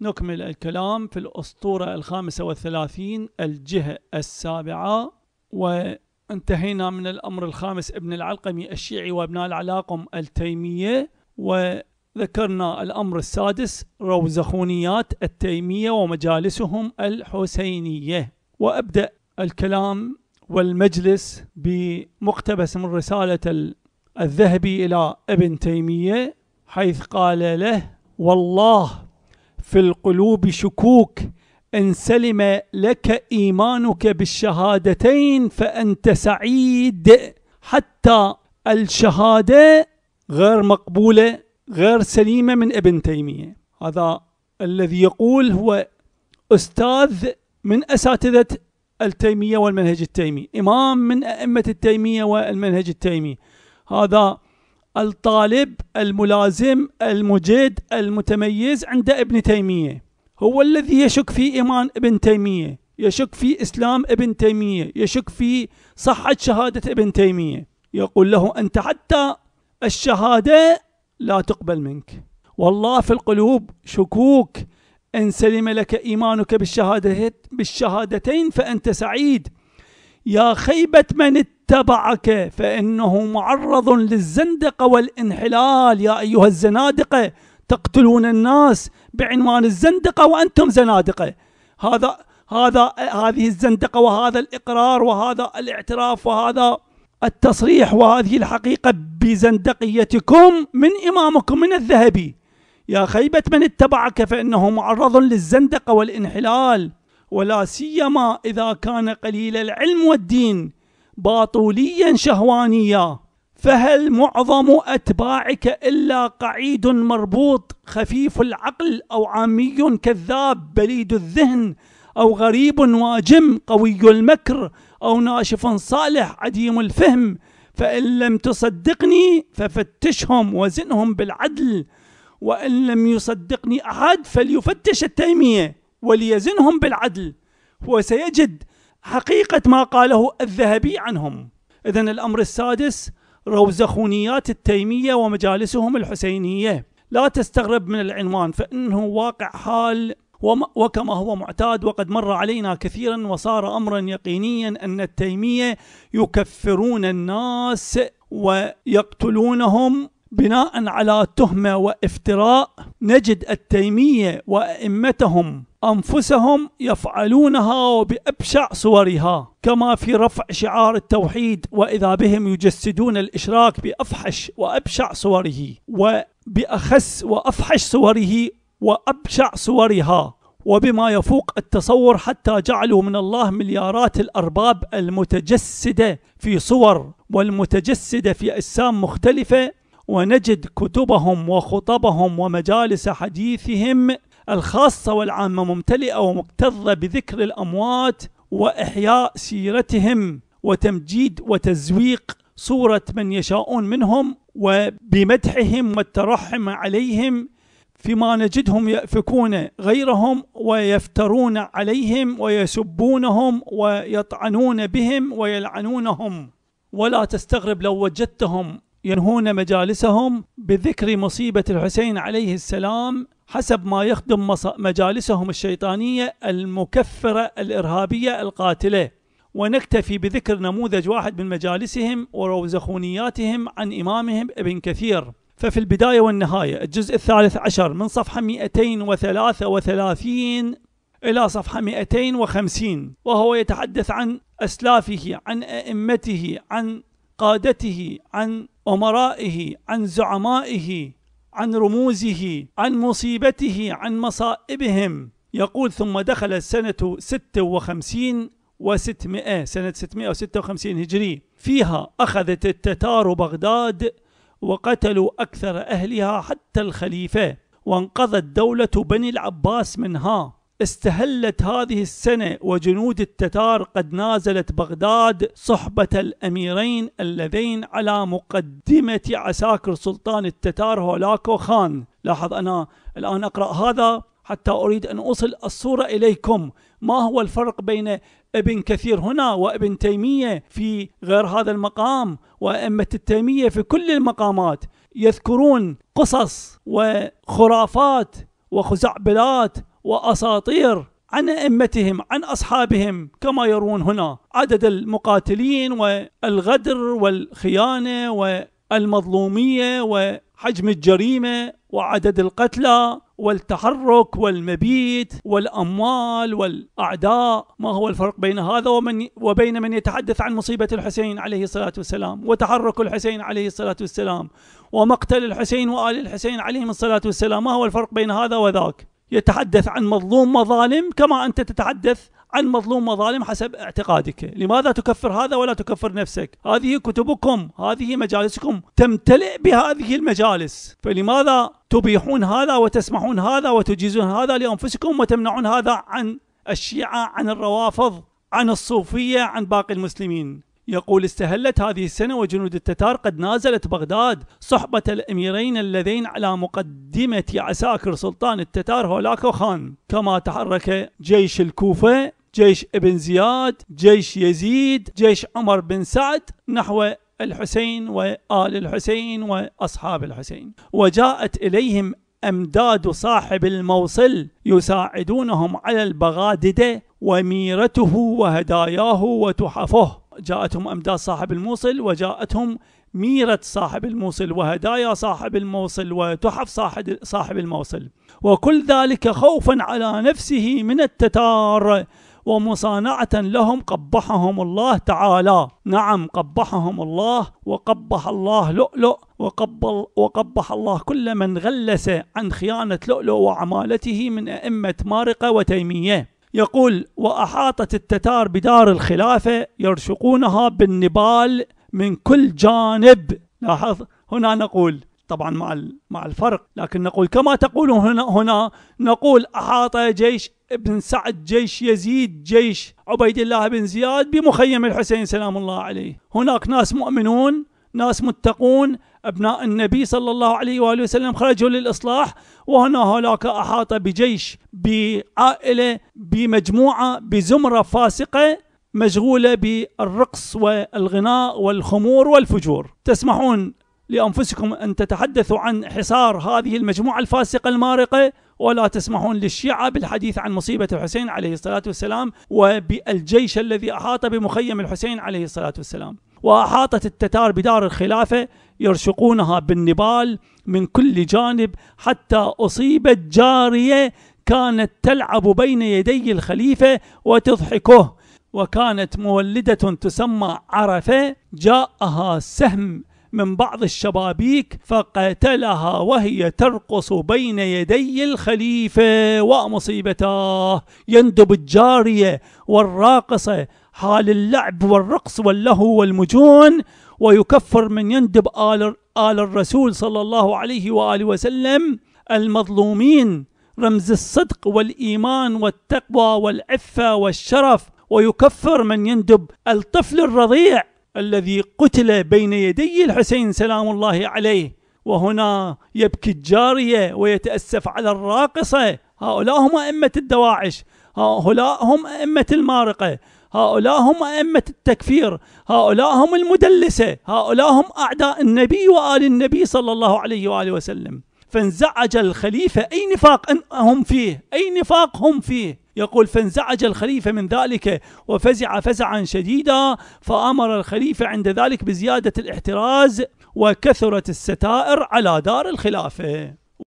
نكمل الكلام في الأسطورة الخامسة والثلاثين الجهة السابعة وانتهينا من الأمر الخامس ابن العلقمي الشيعي وابناء العلاقم التيمية و ذكرنا الأمر السادس روزخونيات التيمية ومجالسهم الحسينية وأبدأ الكلام والمجلس بمقتبس من رسالة الذهبي إلى ابن تيمية حيث قال له والله في القلوب شكوك إن سلم لك إيمانك بالشهادتين فأنت سعيد حتى الشهادة غير مقبولة غير سليمة من ابن تيمية هذا الذي يقول هو أستاذ من أساتذة التيمية والمنهج التيمي إمام من أئمة التيمية والمنهج التيمي هذا الطالب الملازم المجد المتميز عند ابن تيمية هو الذي يشك في إيمان ابن تيمية يشك في إسلام ابن تيمية يشك في صحة شهادة ابن تيمية يقول له أنت حتى الشهادة لا تقبل منك والله في القلوب شكوك إن سلم لك إيمانك بالشهادة بالشهادتين فأنت سعيد يا خيبة من اتبعك فإنه معرض للزندقة والانحلال يا أيها الزنادقة تقتلون الناس بعنوان الزندقة وأنتم زنادقة هذا هذا هذه الزندقة وهذا الإقرار وهذا الاعتراف وهذا التصريح وهذه الحقيقة بزندقيتكم من إمامكم من الذهبي يا خيبة من اتبعك فإنه معرض للزندقة والانحلال ولا سيما إذا كان قليل العلم والدين باطوليا شهوانيا فهل معظم أتباعك إلا قعيد مربوط خفيف العقل أو عامي كذاب بليد الذهن أو غريب واجم قوي المكر أو ناشف صالح عديم الفهم فإن لم تصدقني ففتشهم وزنهم بالعدل وإن لم يصدقني أحد فليفتش التيمية وليزنهم بالعدل وسيجد حقيقة ما قاله الذهبي عنهم إذا الأمر السادس روزخونيات التيمية ومجالسهم الحسينية لا تستغرب من العنوان فإنه واقع حال وكما هو معتاد وقد مر علينا كثيرا وصار امرا يقينيا ان التيميه يكفرون الناس ويقتلونهم بناء على تهمه وافتراء نجد التيميه وائمتهم انفسهم يفعلونها وبابشع صورها كما في رفع شعار التوحيد واذا بهم يجسدون الاشراك بافحش وابشع صوره وباخس وأفحش صوره وأبشع صورها وبما يفوق التصور حتى جعلوا من الله مليارات الأرباب المتجسدة في صور والمتجسدة في أجسام مختلفة ونجد كتبهم وخطبهم ومجالس حديثهم الخاصة والعامة ممتلئة ومكتظة بذكر الأموات وإحياء سيرتهم وتمجيد وتزويق صورة من يشاءون منهم وبمدحهم والترحم عليهم فيما نجدهم يأفكون غيرهم ويفترون عليهم ويسبونهم ويطعنون بهم ويلعنونهم ولا تستغرب لو وجدتهم ينهون مجالسهم بذكر مصيبة الحسين عليه السلام حسب ما يخدم مجالسهم الشيطانية المكفرة الإرهابية القاتلة ونكتفي بذكر نموذج واحد من مجالسهم وروزخونياتهم عن إمامهم ابن كثير ففي البداية والنهاية الجزء الثالث عشر من صفحة 233 إلى صفحة 250 وهو يتحدث عن أسلافه عن أئمته عن قادته عن أمرائه عن زعمائه عن رموزه عن مصيبته عن مصائبهم يقول ثم دخل سنة 56 و600 سنة 656 هجري فيها أخذت التتار بغداد وقتلوا أكثر أهلها حتى الخليفة وانقضت دولة بني العباس منها استهلت هذه السنة وجنود التتار قد نازلت بغداد صحبة الأميرين اللذين على مقدمة عساكر سلطان التتار هولاكو خان لاحظ أنا الآن أقرأ هذا حتى أريد أن أوصل الصورة إليكم ما هو الفرق بين ابن كثير هنا وابن تيمية في غير هذا المقام وأئمة التيمية في كل المقامات يذكرون قصص وخرافات وخزعبلات وأساطير عن أئمتهم عن أصحابهم كما يرون هنا عدد المقاتلين والغدر والخيانة والمظلومية وحجم الجريمة وعدد القتلى والتحرك والمبيت والأموال والأعداء ما هو الفرق بين هذا ومن وبين من يتحدث عن مصيبة الحسين عليه الصلاة والسلام وتحرك الحسين عليه الصلاة والسلام ومقتل الحسين وآل الحسين عليهم الصلاة والسلام ما هو الفرق بين هذا وذاك يتحدث عن مظلوم مظالم كما أنت تتحدث عن مظلوم مظالم حسب اعتقادك لماذا تكفر هذا ولا تكفر نفسك هذه كتبكم هذه مجالسكم تمتلئ بهذه المجالس فلماذا تبيحون هذا وتسمحون هذا وتجيزون هذا لأنفسكم وتمنعون هذا عن الشيعة عن الروافض عن الصوفية عن باقي المسلمين يقول استهلت هذه السنة وجنود التتار قد نازلت بغداد صحبة الأميرين اللذين على مقدمة عساكر سلطان التتار هولاكو خان كما تحرك جيش الكوفة جيش ابن زياد جيش يزيد جيش عمر بن سعد نحو الحسين وآل الحسين وأصحاب الحسين وجاءت إليهم أمداد صاحب الموصل يساعدونهم على البغاددة وميرته وهداياه وتحفه جاءتهم أمداد صاحب الموصل وجاءتهم ميرة صاحب الموصل وهدايا صاحب الموصل وتحف صاحب الموصل وكل ذلك خوفا على نفسه من التتار ومصانعة لهم قبحهم الله تعالى نعم قبحهم الله وقبح الله لؤلؤ وقبل وقبح الله كل من غلس عن خيانة لؤلؤ وعمالته من أئمة مارقة وتيمية يقول وأحاطت التتار بدار الخلافة يرشقونها بالنبال من كل جانب لاحظ هنا نقول طبعا مع مع الفرق لكن نقول كما تقول هنا هنا نقول احاط جيش ابن سعد جيش يزيد جيش عبيد الله بن زياد بمخيم الحسين سلام الله عليه هناك ناس مؤمنون ناس متقون ابناء النبي صلى الله عليه واله وسلم خرجوا للاصلاح وهنا هناك احاط بجيش بعائله بمجموعه بزمره فاسقه مشغوله بالرقص والغناء والخمور والفجور تسمحون لأنفسكم أن تتحدثوا عن حصار هذه المجموعة الفاسقة المارقة ولا تسمحون للشيعة بالحديث عن مصيبة الحسين عليه الصلاة والسلام وبالجيش الذي أحاط بمخيم الحسين عليه الصلاة والسلام وأحاطت التتار بدار الخلافة يرشقونها بالنبال من كل جانب حتى أصيبت جارية كانت تلعب بين يدي الخليفة وتضحكه وكانت مولدة تسمى عرفة جاءها سهم من بعض الشبابيك فقتلها وهي ترقص بين يدي الخليفة ومصيبته يندب الجارية والراقصة حال اللعب والرقص واللهو والمجون ويكفر من يندب آل, آل الرسول صلى الله عليه وآله وسلم المظلومين رمز الصدق والإيمان والتقوى والعفة والشرف ويكفر من يندب الطفل الرضيع الذي قتل بين يدي الحسين سلام الله عليه وهنا يبكي الجارية ويتأسف على الراقصة هؤلاء هم أئمة الدواعش هؤلاء هم أئمة المارقة هؤلاء هم أئمة التكفير هؤلاء هم المدلسة هؤلاء هم أعداء النبي وآل النبي صلى الله عليه وآله وسلم فانزعج الخليفة أي نفاق هم فيه أي نفاق هم فيه يقول فانزعج الخليفة من ذلك وفزع فزعا شديدا فأمر الخليفة عند ذلك بزيادة الاحتراز وكثرت الستائر على دار الخلافة